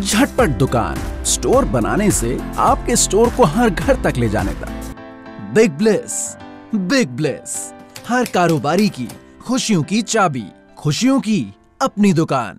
झटपट दुकान स्टोर बनाने से आपके स्टोर को हर घर तक ले जाने तक बिग ब्लेस बिग ब्लेस हर कारोबारी की खुशियों की चाबी खुशियों की अपनी दुकान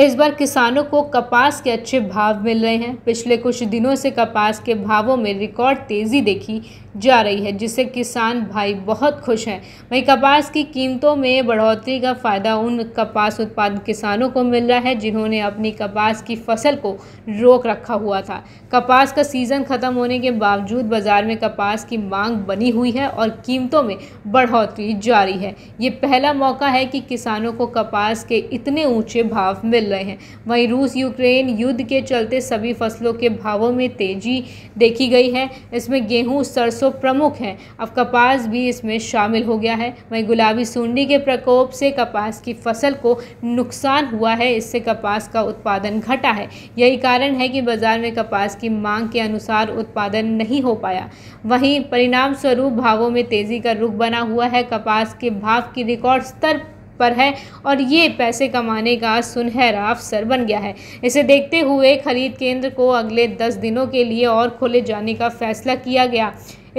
इस बार किसानों को कपास के अच्छे भाव मिल रहे हैं पिछले कुछ दिनों से कपास के भावों में रिकॉर्ड तेज़ी देखी जा रही है जिससे किसान भाई बहुत खुश हैं वहीं कपास की कीमतों में बढ़ोतरी का फ़ायदा उन कपास उत्पादक किसानों को मिल रहा है जिन्होंने अपनी कपास की फसल को रोक रखा हुआ था कपास का सीज़न ख़त्म होने के बावजूद बाज़ार में कपास की मांग बनी हुई है और कीमतों में बढ़ोतरी जारी है ये पहला मौका है कि किसानों को कपास के इतने ऊँचे भाव मिल चल रहे हैं वहीं रूस यूक्रेन युद्ध के चलते सभी फसलों के भावों में तेजी देखी गई है इसमें गेहूं सरसों प्रमुख हैं अब कपास भी इसमें शामिल हो गया है वहीं गुलाबी सूंडी के प्रकोप से कपास की फसल को नुकसान हुआ है इससे कपास का उत्पादन घटा है यही कारण है कि बाज़ार में कपास की मांग के अनुसार उत्पादन नहीं हो पाया वहीं परिणाम स्वरूप भावों में तेज़ी का रुख बना हुआ है कपास के भाव की रिकॉर्ड स्तर पर है और ये पैसे कमाने का सुनहरा अवसर बन गया है इसे देखते हुए खरीद केंद्र को अगले दस दिनों के लिए और खोले जाने का फैसला किया गया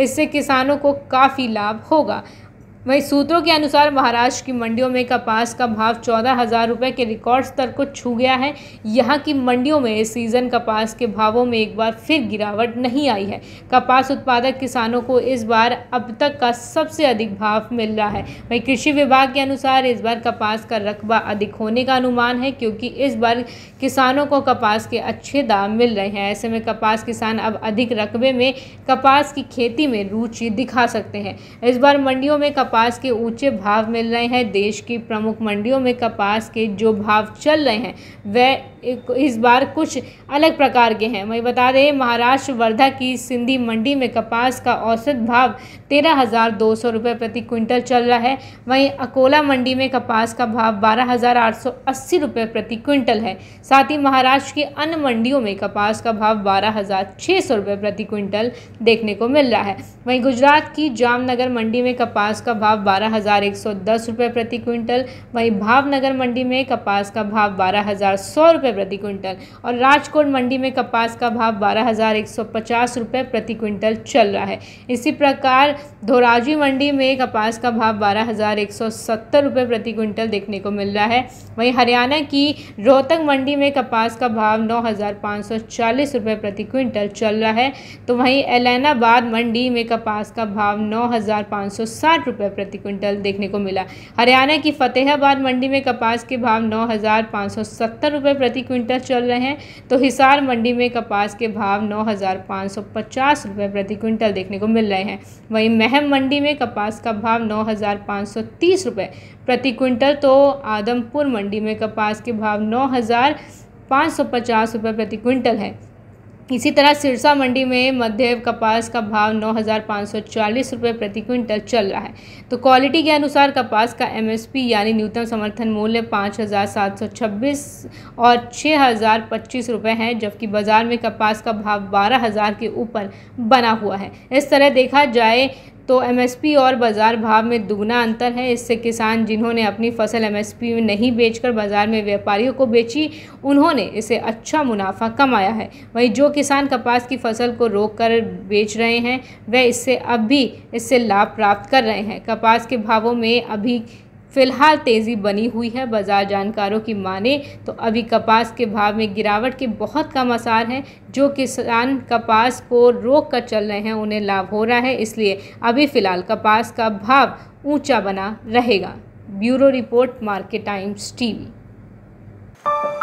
इससे किसानों को काफ़ी लाभ होगा वहीं सूत्रों के अनुसार महाराष्ट्र की मंडियों में कपास का भाव चौदह हज़ार रुपये के रिकॉर्ड स्तर को छू गया है यहाँ की मंडियों में इस सीज़न कपास के भावों में एक बार फिर गिरावट नहीं आई है कपास उत्पादक किसानों को इस बार अब तक का सबसे अधिक भाव मिल रहा है वहीं कृषि विभाग के अनुसार इस बार कपास का रकबा अधिक होने का अनुमान है क्योंकि इस बार किसानों को कपास के अच्छे दाम मिल रहे हैं ऐसे में कपास किसान अब अधिक रकबे में कपास की खेती में रुचि दिखा सकते हैं इस बार मंडियों में कपास के ऊंचे भाव मिल रहे हैं देश की प्रमुख मंडियों में कपास के जो भाव चल रहे हैं वह इस बार कुछ अलग प्रकार के हैं वही बता दें महाराष्ट्र वर्धा की सिंधी मंडी में कपास का औसत भाव तेरह हज़ार दो सौ रुपये प्रति क्विंटल चल रहा है वहीं अकोला मंडी में कपास का भाव बारह हज़ार आठ सौ अस्सी रुपये प्रति क्विंटल है साथ ही महाराष्ट्र की अन्य मंडियों में कपास का भाव बारह हज़ार छः सौ रुपये प्रति क्विंटल देखने को मिल रहा है वहीं गुजरात की जामनगर मंडी में कपास का भाव बारह हज़ार एक सौ दस रुपये प्रति क्विंटल वहीं भावनगर मंडी में कपास का भाव बारह हज़ार सौ रुपये रुपये प्रति क्विंटल और राजकोट मंडी में कपास का भाव बारह हज़ार एक सौ पचास रुपये प्रति क्विंटल चल रहा है इसी प्रकार धोराजी मंडी में कपास का भाव बारह हज़ार एक सौ सत्तर रुपये प्रति क्विंटल देखने को मिल रहा है वहीं हरियाणा की रोहतक मंडी में कपास का भाव नौ हज़ार पाँच सौ चालीस रुपये प्रति क्विंटल चल रहा है तो वहीं एलैनाबाद मंडी में कपास का भाव नौ हज़ार पाँच सौ साठ रुपये प्रति क्विंटल देखने को मिला हरियाणा की फतेहाबाद मंडी में कपास के भाव नौ हज़ार पाँच सौ सत्तर रुपये प्रति क्विंटल चल रहे हैं तो हिसार मंडी में कपास के भाव नौ रुपए प्रति क्विंटल देखने को मिल रहे हैं वहीं महम मंडी में कपास का भाव नौ रुपए प्रति क्विंटल तो आदमपुर मंडी में कपास के भाव नौ रुपए प्रति क्विंटल है इसी तरह सिरसा मंडी में मध्य कपास का भाव नौ हज़ार पाँच सौ चालीस रुपये प्रति क्विंटल चल रहा है तो क्वालिटी के अनुसार कपास का एमएसपी यानी न्यूनतम समर्थन मूल्य पाँच हज़ार सात सौ छब्बीस और छः हज़ार पच्चीस रुपये जबकि बाज़ार में कपास का भाव बारह हज़ार के ऊपर बना हुआ है इस तरह देखा जाए तो एमएसपी और बाज़ार भाव में दुगना अंतर है इससे किसान जिन्होंने अपनी फसल एमएसपी में नहीं बेचकर बाज़ार में व्यापारियों को बेची उन्होंने इसे अच्छा मुनाफा कमाया है वहीं जो किसान कपास की फसल को रोक कर बेच रहे हैं वह इससे अब भी इससे लाभ प्राप्त कर रहे हैं कपास के भावों में अभी फिलहाल तेज़ी बनी हुई है बाज़ार जानकारों की माने तो अभी कपास के भाव में गिरावट के बहुत कम आसार हैं जो किसान कपास को रोक कर चल रहे हैं उन्हें लाभ हो रहा है इसलिए अभी फ़िलहाल कपास का भाव ऊंचा बना रहेगा bureau report market times TV